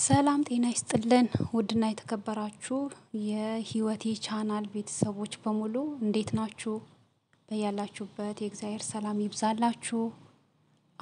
ሰላም ጤና ይስጥልን ውድና የተከበራችሁ የህይወቴ ቻናል ቤተሰቦች በሙሉ እንዴት ናችሁ? በያላችሁበት የእግዚአብሔር ሰላም ይብዛላችሁ።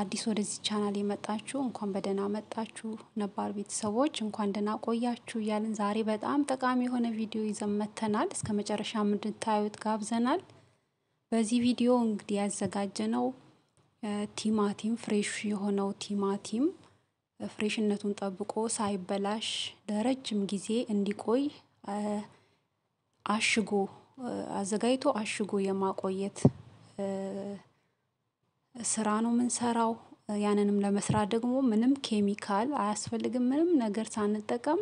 አዲስ ወደዚህ ቻናል የመጣችሁ እንኳን በደህና መጣችሁ። ነባር ቤተሰቦች እንኳን ደህና ቆያችሁ እያልን ዛሬ በጣም ጠቃሚ የሆነ ቪዲዮ ይዘን መጥተናል። እስከ መጨረሻ እንድታዩት ጋብዘናል። በዚህ ቪዲዮ እንግዲህ ያዘጋጀ ነው ቲማቲም ፍሬሽ የሆነው ቲማቲም ፍሬሽነቱን ጠብቆ ሳይበላሽ ለረጅም ጊዜ እንዲቆይ አሽጎ አዘጋጅቶ አሽጎ የማቆየት ስራ ነው የምንሰራው። ያንንም ለመስራት ደግሞ ምንም ኬሚካል አያስፈልግም ምንም ነገር ሳንጠቀም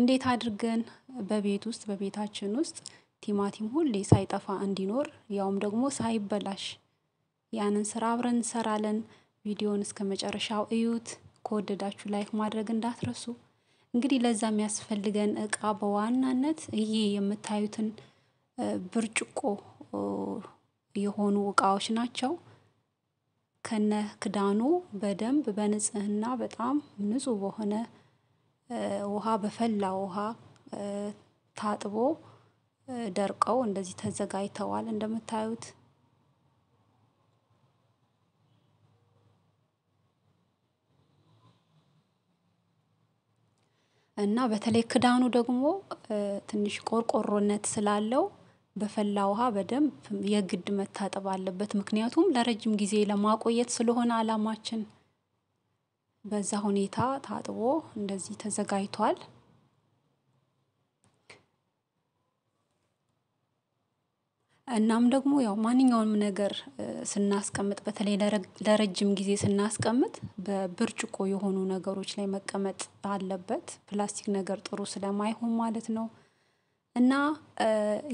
እንዴት አድርገን በቤት ውስጥ በቤታችን ውስጥ ቲማቲም ሁሌ ሳይጠፋ እንዲኖር ያውም ደግሞ ሳይበላሽ ያንን ስራ አብረን እንሰራለን። ቪዲዮን እስከ መጨረሻው እዩት ከወደዳችሁ ላይክ ማድረግ እንዳትረሱ። እንግዲህ ለዛ የሚያስፈልገን እቃ በዋናነት ይሄ የምታዩትን ብርጭቆ የሆኑ እቃዎች ናቸው። ከነ ክዳኑ በደንብ በንጽህና በጣም ንጹህ በሆነ ውሃ በፈላ ውሃ ታጥቦ ደርቀው እንደዚህ ተዘጋጅተዋል እንደምታዩት እና በተለይ ክዳኑ ደግሞ ትንሽ ቆርቆሮነት ስላለው በፈላ ውሃ በደንብ የግድ መታጠብ አለበት ምክንያቱም ለረጅም ጊዜ ለማቆየት ስለሆነ አላማችን። በዛ ሁኔታ ታጥቦ እንደዚህ ተዘጋጅቷል እናም ደግሞ ያው ማንኛውንም ነገር ስናስቀምጥ በተለይ ለረጅም ጊዜ ስናስቀምጥ በብርጭቆ የሆኑ ነገሮች ላይ መቀመጥ አለበት ፕላስቲክ ነገር ጥሩ ስለማይሆን ማለት ነው። እና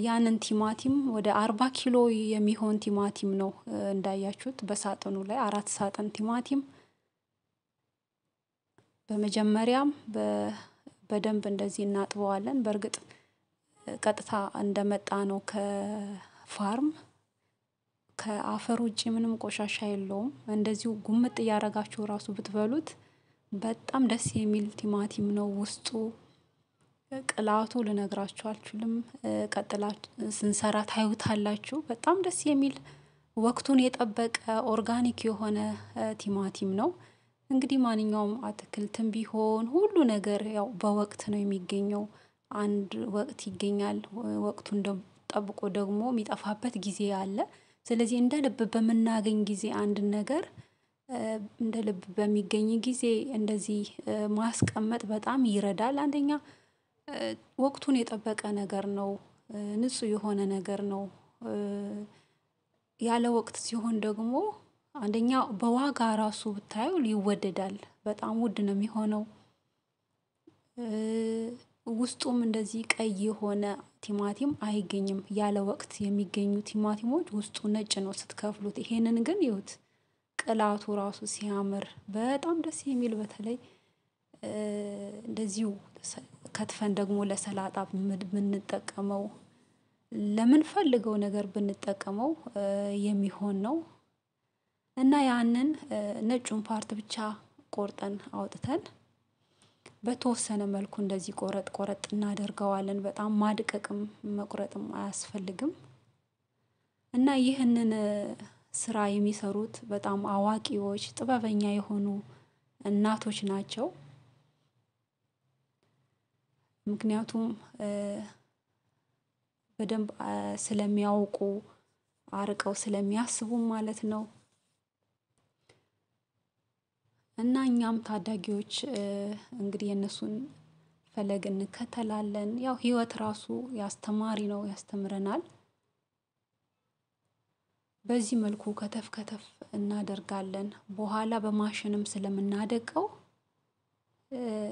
ያንን ቲማቲም ወደ አርባ ኪሎ የሚሆን ቲማቲም ነው እንዳያችሁት በሳጥኑ ላይ አራት ሳጥን ቲማቲም። በመጀመሪያም በደንብ እንደዚህ እናጥበዋለን በእርግጥ ቀጥታ እንደመጣ ነው ከ ፋርም ከአፈር ውጭ ምንም ቆሻሻ የለውም እንደዚሁ ጉምጥ እያደረጋችሁ ራሱ ብትበሉት በጣም ደስ የሚል ቲማቲም ነው። ውስጡ ቅላቱ ልነግራችሁ አልችልም ቀጥላችሁ ስንሰራ ታዩታላችሁ በጣም ደስ የሚል ወቅቱን የጠበቀ ኦርጋኒክ የሆነ ቲማቲም ነው። እንግዲህ ማንኛውም አትክልትም ቢሆን ሁሉ ነገር ያው በወቅት ነው የሚገኘው። አንድ ወቅት ይገኛል ወቅቱን ጠብቆ ደግሞ የሚጠፋበት ጊዜ አለ። ስለዚህ እንደ ልብ በምናገኝ ጊዜ አንድ ነገር እንደ ልብ በሚገኝ ጊዜ እንደዚህ ማስቀመጥ በጣም ይረዳል። አንደኛ ወቅቱን የጠበቀ ነገር ነው። ንጹህ የሆነ ነገር ነው። ያለ ወቅት ሲሆን ደግሞ አንደኛ በዋጋ ራሱ ብታየው ይወደዳል በጣም ውድ ነው የሚሆነው። ውስጡም እንደዚህ ቀይ የሆነ ቲማቲም አይገኝም ያለ ወቅት የሚገኙ ቲማቲሞች ውስጡ ነጭ ነው ስትከፍሉት ይሄንን ግን ይሁት ቅላቱ ራሱ ሲያምር በጣም ደስ የሚል በተለይ እንደዚሁ ከትፈን ደግሞ ለሰላጣ ብንጠቀመው ለምንፈልገው ነገር ብንጠቀመው የሚሆን ነው። እና ያንን ነጩን ፓርት ብቻ ቆርጠን አውጥተን በተወሰነ መልኩ እንደዚህ ቆረጥ ቆረጥ እናደርገዋለን በጣም ማድቀቅም መቁረጥም አያስፈልግም። እና ይህንን ስራ የሚሰሩት በጣም አዋቂዎች ጥበበኛ የሆኑ እናቶች ናቸው። ምክንያቱም በደንብ ስለሚያውቁ አርቀው ስለሚያስቡ ማለት ነው እና እኛም ታዳጊዎች እንግዲህ የእነሱን ፈለግ እንከተላለን ያው ህይወት ራሱ አስተማሪ ነው ያስተምረናል። በዚህ መልኩ ከተፍ ከተፍ እናደርጋለን በኋላ በማሽንም ስለምናደቀው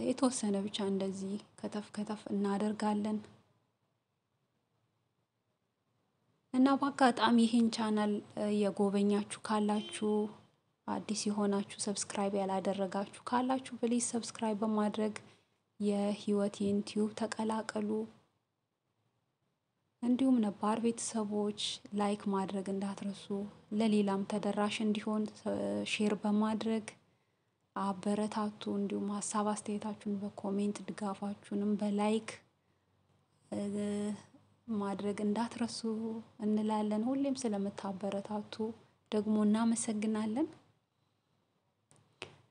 የተወሰነ ብቻ እንደዚህ ከተፍ ከተፍ እናደርጋለን። እና በአጋጣሚ ይህን ቻናል የጎበኛችሁ ካላችሁ አዲስ የሆናችሁ ሰብስክራይብ ያላደረጋችሁ ካላችሁ ፕሊዝ ሰብስክራይብ በማድረግ የህይወት ዩቲዩብ ተቀላቀሉ። እንዲሁም ነባር ቤተሰቦች ላይክ ማድረግ እንዳትረሱ፣ ለሌላም ተደራሽ እንዲሆን ሼር በማድረግ አበረታቱ። እንዲሁም ሀሳብ አስተያየታችሁን በኮሜንት ድጋፋችሁንም በላይክ ማድረግ እንዳትረሱ እንላለን። ሁሌም ስለምታበረታቱ ደግሞ እናመሰግናለን።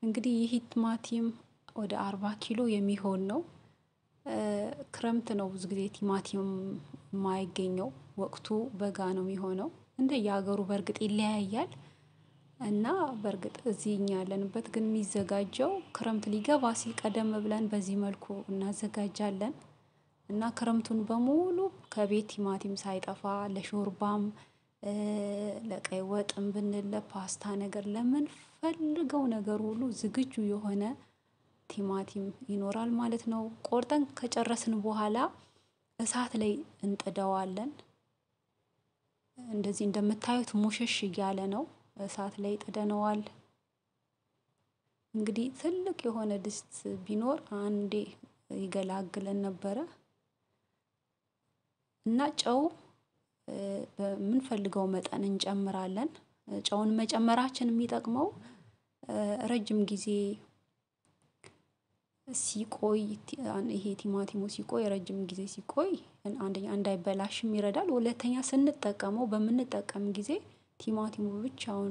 እንግዲህ ይህ ቲማቲም ወደ አርባ ኪሎ የሚሆን ነው። ክረምት ነው ብዙ ጊዜ ቲማቲም የማይገኘው ወቅቱ በጋ ነው የሚሆነው እንደ የሀገሩ በእርግጥ ይለያያል። እና በእርግጥ እዚህ እኛ ያለንበት ግን የሚዘጋጀው ክረምት ሊገባ ሲል ቀደም ብለን በዚህ መልኩ እናዘጋጃለን። እና ክረምቱን በሙሉ ከቤት ቲማቲም ሳይጠፋ ለሾርባም ለቀይ ወጥም ብንል ለፓስታ ነገር ለምን ለምንፈልገው ነገር ሁሉ ዝግጁ የሆነ ቲማቲም ይኖራል ማለት ነው። ቆርጠን ከጨረስን በኋላ እሳት ላይ እንጥደዋለን። እንደዚህ እንደምታዩት ሙሸሽ እያለ ነው እሳት ላይ ጥደነዋል። እንግዲህ ትልቅ የሆነ ድስት ቢኖር አንዴ ይገላግለን ነበረ። እና ጨው በምንፈልገው መጠን እንጨምራለን። ጨውን መጨመራችን የሚጠቅመው ረጅም ጊዜ ሲቆይ ይሄ ቲማቲሙ ሲቆይ ረጅም ጊዜ ሲቆይ አንደኛ እንዳይበላሽም ይረዳል ሁለተኛ ስንጠቀመው በምንጠቀም ጊዜ ቲማቲሙ ብቻውን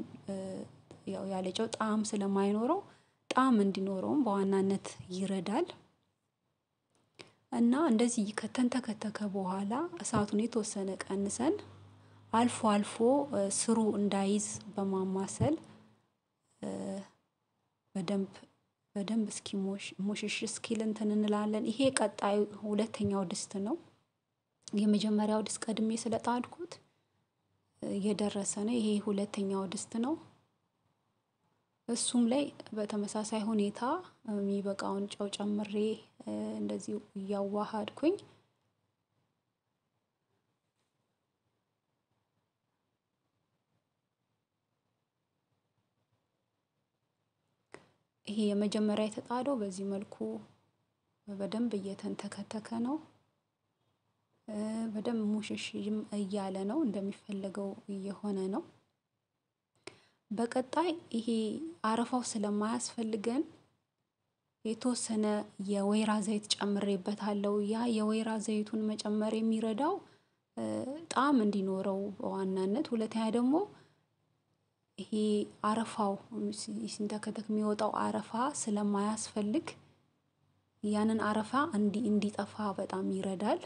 ያው ያለጨው ጣዕም ስለማይኖረው ጣዕም እንዲኖረውም በዋናነት ይረዳል። እና እንደዚህ ከተንተከተከ በኋላ እሳቱን የተወሰነ ቀንሰን አልፎ አልፎ ስሩ እንዳይዝ በማማሰል በደንብ በደንብ እስኪሞሽ ሙሽሽ እስኪል እንትን እንላለን ይሄ ቀጣዩ ሁለተኛው ድስት ነው። የመጀመሪያው ድስት ቀድሜ ስለጣድኩት የደረሰ ነው ይሄ ሁለተኛው ድስት ነው። እሱም ላይ በተመሳሳይ ሁኔታ የሚበቃውን ጨው ጨምሬ እንደዚሁ እያዋሃድኩኝ ይሄ የመጀመሪያ የተጣደው በዚህ መልኩ በደንብ እየተንተከተከ ነው። በደንብ ሙሽሽም እያለ ነው እንደሚፈለገው እየሆነ ነው። በቀጣይ ይሄ አረፋው ስለማያስፈልገን የተወሰነ የወይራ ዘይት ጨምሬበታለው። ያ የወይራ ዘይቱን መጨመር የሚረዳው ጣዕም እንዲኖረው በዋናነት ሁለተኛ ደግሞ ይሄ አረፋው ሲንተከተክ የሚወጣው አረፋ ስለማያስፈልግ ያንን አረፋ እንዲጠፋ በጣም ይረዳል።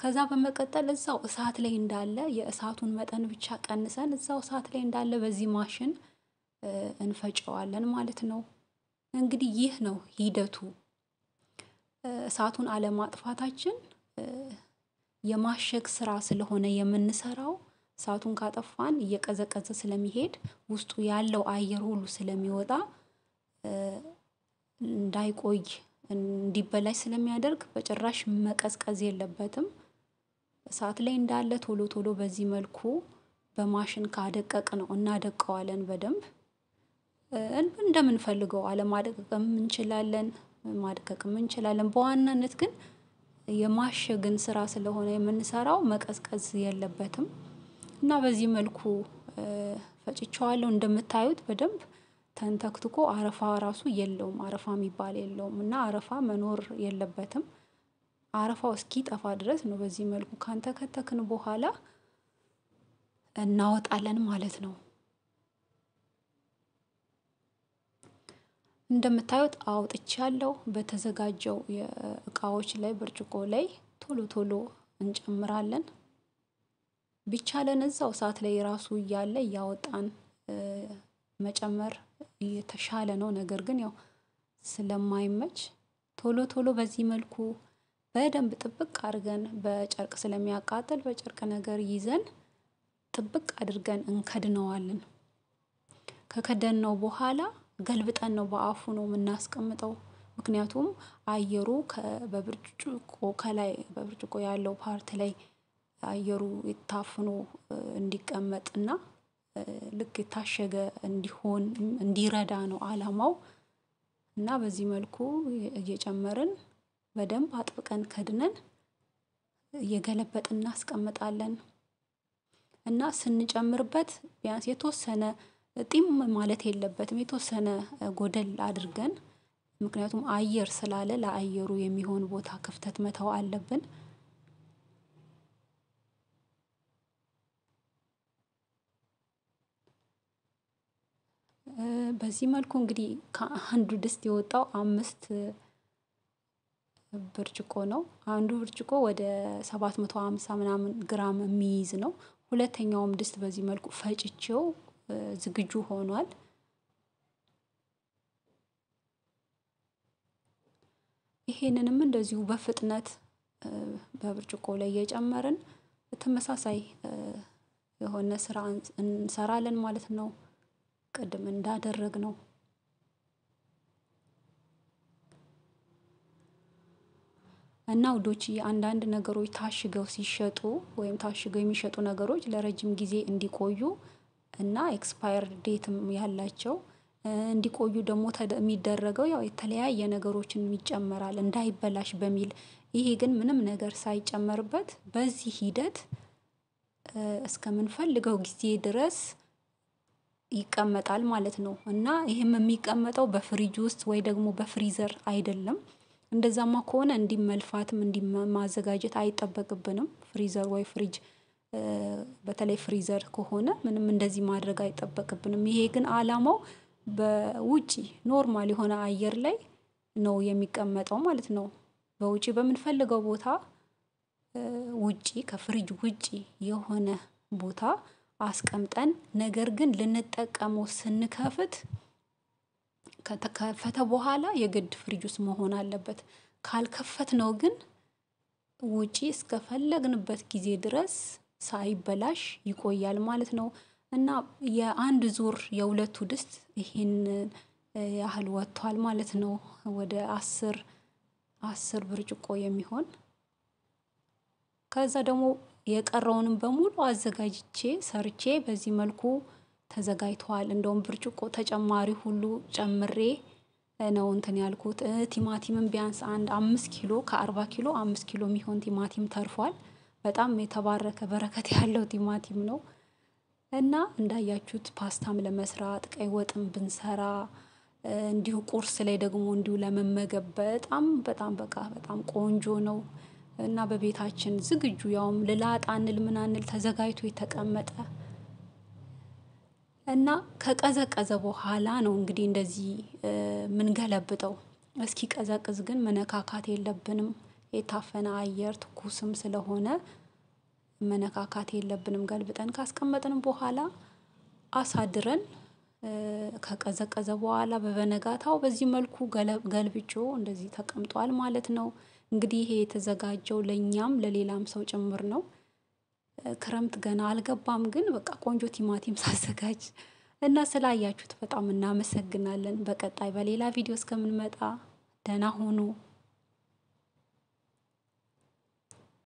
ከዛ በመቀጠል እዛው እሳት ላይ እንዳለ የእሳቱን መጠን ብቻ ቀንሰን እዛው እሳት ላይ እንዳለ በዚህ ማሽን እንፈጨዋለን ማለት ነው። እንግዲህ ይህ ነው ሂደቱ። እሳቱን አለማጥፋታችን የማሸግ ስራ ስለሆነ የምንሰራው እሳቱን ካጠፋን እየቀዘቀዘ ስለሚሄድ ውስጡ ያለው አየር ሁሉ ስለሚወጣ እንዳይቆይ እንዲበላሽ ስለሚያደርግ በጭራሽ መቀዝቀዝ የለበትም። እሳት ላይ እንዳለ ቶሎ ቶሎ በዚህ መልኩ በማሽን ነው እናደቀዋለን በደንብ እንደምንፈልገው አለማደቀቅም እንችላለን ማድቀቅም እንችላለን በዋናነት ግን የማሸግን ስራ ስለሆነ የምንሰራው መቀዝቀዝ የለበትም እና በዚህ መልኩ ፈጭቸዋለሁ። እንደምታዩት በደንብ ተንተክትኮ አረፋ ራሱ የለውም አረፋ የሚባል የለውም እና አረፋ መኖር የለበትም። አረፋው እስኪጠፋ ድረስ ነው በዚህ መልኩ ካንተከተክን በኋላ እናወጣለን ማለት ነው። እንደምታዩት አውጥቻለሁ በተዘጋጀው የእቃዎች ላይ ብርጭቆ ላይ ቶሎ ቶሎ እንጨምራለን ቢቻለን እዛው እሳት ላይ ራሱ እያለ እያወጣን መጨመር የተሻለ ነው። ነገር ግን ያው ስለማይመች ቶሎ ቶሎ በዚህ መልኩ በደንብ ጥብቅ አድርገን በጨርቅ ስለሚያቃጥል በጨርቅ ነገር ይዘን ጥብቅ አድርገን እንከድነዋለን። ከከደን ነው በኋላ ገልብጠን ነው በአፉ ነው የምናስቀምጠው ምክንያቱም አየሩ በብርጭቆ ከላይ በብርጭቆ ያለው ፓርት ላይ አየሩ ታፍኖ እንዲቀመጥና ልክ የታሸገ እንዲሆን እንዲረዳ ነው አላማው። እና በዚህ መልኩ እየጨመርን በደንብ አጥብቀን ከድነን እየገለበጥን እናስቀምጣለን። እና ስንጨምርበት ቢያንስ የተወሰነ ጢም ማለት የለበትም የተወሰነ ጎደል አድርገን ምክንያቱም አየር ስላለ ለአየሩ የሚሆን ቦታ ክፍተት መተው አለብን በዚህ መልኩ እንግዲህ ከአንዱ ድስት የወጣው አምስት ብርጭቆ ነው አንዱ ብርጭቆ ወደ ሰባት መቶ ሀምሳ ምናምን ግራም የሚይዝ ነው። ሁለተኛውም ድስት በዚህ መልኩ ፈጭቼው ዝግጁ ሆኗል። ይሄንንም እንደዚሁ በፍጥነት በብርጭቆ ላይ እየጨመርን ተመሳሳይ የሆነ ስራ እንሰራለን ማለት ነው ቅድም ነው እና ውዶች አንዳንድ ነገሮች ታሽገው ሲሸጡ ወይም ታሽገው የሚሸጡ ነገሮች ለረጅም ጊዜ እንዲቆዩ እና ኤክስፓየር ዴትም ያላቸው እንዲቆዩ ደግሞ የሚደረገው ያው የተለያየ ነገሮችን ይጨመራል እንዳይበላሽ በሚል ይሄ ግን ምንም ነገር ሳይጨመርበት በዚህ ሂደት እስከምንፈልገው ጊዜ ድረስ ይቀመጣል ማለት ነው። እና ይህም የሚቀመጠው በፍሪጅ ውስጥ ወይ ደግሞ በፍሪዘር አይደለም። እንደዛማ ከሆነ እንዲህ መልፋትም እንዲህ ማዘጋጀት አይጠበቅብንም ፍሪዘር ወይ ፍሪጅ። በተለይ ፍሪዘር ከሆነ ምንም እንደዚህ ማድረግ አይጠበቅብንም ይሄ ግን አላማው በውጪ ኖርማል የሆነ አየር ላይ ነው የሚቀመጠው ማለት ነው። በውጪ በምንፈልገው ቦታ ውጪ ከፍሪጅ ውጪ የሆነ ቦታ አስቀምጠን ነገር ግን ልንጠቀመው ስንከፍት ከተከፈተ በኋላ የግድ ፍሪጅ ውስጥ መሆን አለበት። ካልከፈት ነው ግን ውጪ እስከፈለግንበት ጊዜ ድረስ ሳይበላሽ ይቆያል ማለት ነው። እና የአንድ ዙር የሁለቱ ድስት ይሄን ያህል ወጥቷል ማለት ነው። ወደ አስር አስር ብርጭቆ የሚሆን ከዛ ደግሞ የቀረውንም በሙሉ አዘጋጅቼ ሰርቼ በዚህ መልኩ ተዘጋጅቷል። እንደውም ብርጭቆ ተጨማሪ ሁሉ ጨምሬ ነው እንትን ያልኩት ቲማቲምን ቢያንስ አንድ አምስት ኪሎ ከአርባ ኪሎ አምስት ኪሎ የሚሆን ቲማቲም ተርፏል። በጣም የተባረከ በረከት ያለው ቲማቲም ነው። እና እንዳያችሁት ፓስታም ለመስራት ቀይ ወጥም ብንሰራ እንዲሁ ቁርስ ላይ ደግሞ እንዲሁ ለመመገብ በጣም በጣም በቃ በጣም ቆንጆ ነው እና በቤታችን ዝግጁ ያውም ልላጥ አንል ምን አንል ተዘጋጅቶ የተቀመጠ እና ከቀዘቀዘ በኋላ ነው እንግዲህ እንደዚህ እስኪ ቀዘቅዝ ግን መነካካት የለብንም የታፈነ አየር ትኩስም ስለሆነ መነካካት የለብንም። ገልብጠን ካስቀመጥንም በኋላ አሳድረን ከቀዘቀዘ በኋላ በበነጋታው በዚህ መልኩ ገልብጮ እንደዚህ ተቀምጧል ማለት ነው። እንግዲህ ይሄ የተዘጋጀው ለእኛም ለሌላም ሰው ጭምር ነው። ክረምት ገና አልገባም ግን በቃ ቆንጆ ቲማቲም ሳዘጋጅ እና ስላያችሁት በጣም እናመሰግናለን። በቀጣይ በሌላ ቪዲዮ እስከምንመጣ ደህና ሆኑ።